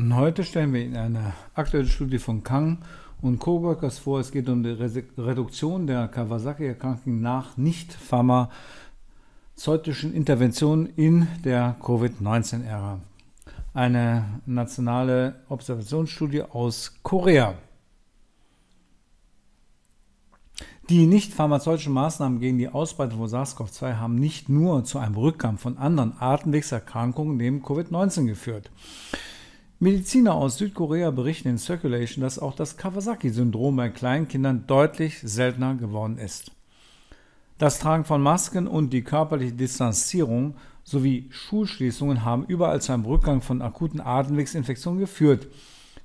Und heute stellen wir Ihnen eine aktuelle Studie von Kang und Coworkers vor. Es geht um die Reduktion der kawasaki erkrankung nach nicht-pharmazeutischen Interventionen in der Covid-19-Ära. Eine nationale Observationsstudie aus Korea. Die nicht pharmazeutischen Maßnahmen gegen die Ausbreitung von SARS-CoV-2 haben nicht nur zu einem Rückgang von anderen Atemwegserkrankungen neben Covid-19 geführt. Mediziner aus Südkorea berichten in Circulation, dass auch das Kawasaki-Syndrom bei Kleinkindern deutlich seltener geworden ist. Das Tragen von Masken und die körperliche Distanzierung sowie Schulschließungen haben überall zu einem Rückgang von akuten Atemwegsinfektionen geführt,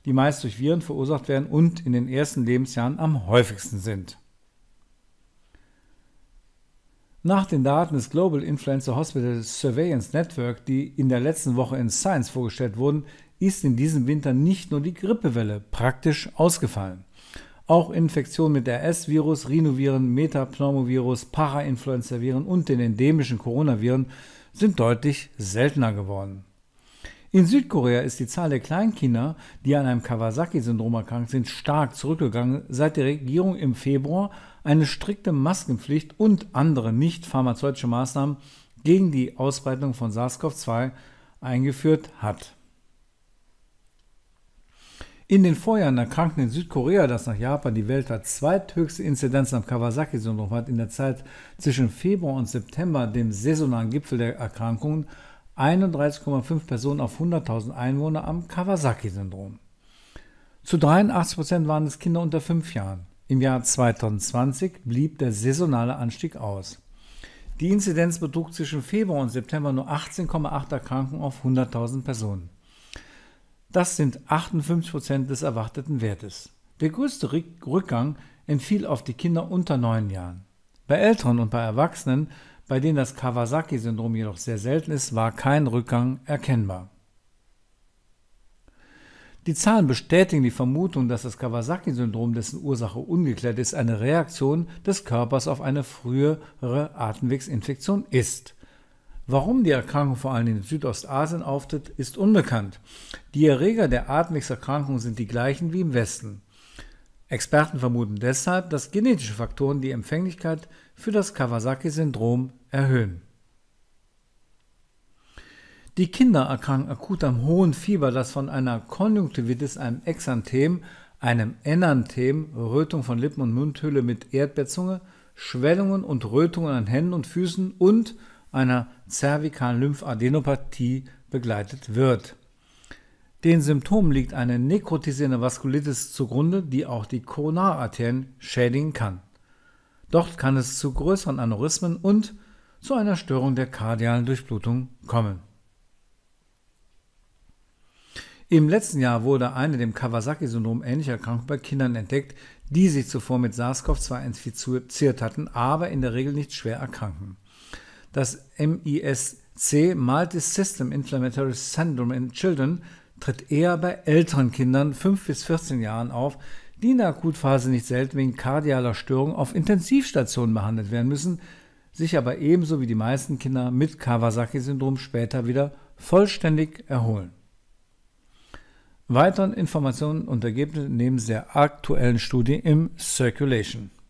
die meist durch Viren verursacht werden und in den ersten Lebensjahren am häufigsten sind. Nach den Daten des Global Influenza Hospital Surveillance Network, die in der letzten Woche in Science vorgestellt wurden, ist in diesem Winter nicht nur die Grippewelle praktisch ausgefallen. Auch Infektionen mit RS-Virus, Rhinoviren, Metapneumovirus, Parainfluenzaviren und den endemischen Coronaviren sind deutlich seltener geworden. In Südkorea ist die Zahl der Kleinkinder, die an einem Kawasaki-Syndrom erkrankt sind, stark zurückgegangen, seit die Regierung im Februar eine strikte Maskenpflicht und andere nicht pharmazeutische Maßnahmen gegen die Ausbreitung von SARS-CoV-2 eingeführt hat. In den Vorjahren erkrankten in Südkorea, das nach Japan die weltweit zweithöchste Inzidenz am Kawasaki-Syndrom hat, in der Zeit zwischen Februar und September, dem saisonalen Gipfel der Erkrankungen, 31,5 Personen auf 100.000 Einwohner am Kawasaki-Syndrom. Zu 83 Prozent waren es Kinder unter fünf Jahren. Im Jahr 2020 blieb der saisonale Anstieg aus. Die Inzidenz betrug zwischen Februar und September nur 18,8 Erkrankungen auf 100.000 Personen. Das sind 58 des erwarteten Wertes. Der größte Rückgang entfiel auf die Kinder unter neun Jahren. Bei Älteren und bei Erwachsenen, bei denen das Kawasaki-Syndrom jedoch sehr selten ist, war kein Rückgang erkennbar. Die Zahlen bestätigen die Vermutung, dass das Kawasaki-Syndrom, dessen Ursache ungeklärt ist, eine Reaktion des Körpers auf eine frühere Atemwegsinfektion ist. Warum die Erkrankung vor allem in Südostasien auftritt, ist unbekannt. Die Erreger der Atemwegserkrankung sind die gleichen wie im Westen. Experten vermuten deshalb, dass genetische Faktoren die Empfänglichkeit für das Kawasaki-Syndrom erhöhen. Die Kinder erkranken akut am hohen Fieber, das von einer Konjunktivitis, einem Exanthem, einem Enanthem, Rötung von Lippen und Mundhülle mit Erdbeerzunge, Schwellungen und Rötungen an Händen und Füßen und einer zervikalen Lymphadenopathie begleitet wird. Den Symptomen liegt eine nekrotisierende Vaskulitis zugrunde, die auch die Koronararterien schädigen kann. Dort kann es zu größeren Aneurysmen und zu einer Störung der kardialen Durchblutung kommen. Im letzten Jahr wurde eine dem Kawasaki-Syndrom ähnliche Erkrankung bei Kindern entdeckt, die sich zuvor mit SARS-CoV-2 infiziert hatten, aber in der Regel nicht schwer erkranken. Das MISC, Multisystem Inflammatory Syndrome in Children, tritt eher bei älteren Kindern 5 bis 14 Jahren auf, die in der Akutphase nicht selten wegen kardialer Störungen auf Intensivstationen behandelt werden müssen, sich aber ebenso wie die meisten Kinder mit Kawasaki-Syndrom später wieder vollständig erholen. Weiteren Informationen und Ergebnisse neben der aktuellen Studie im Circulation.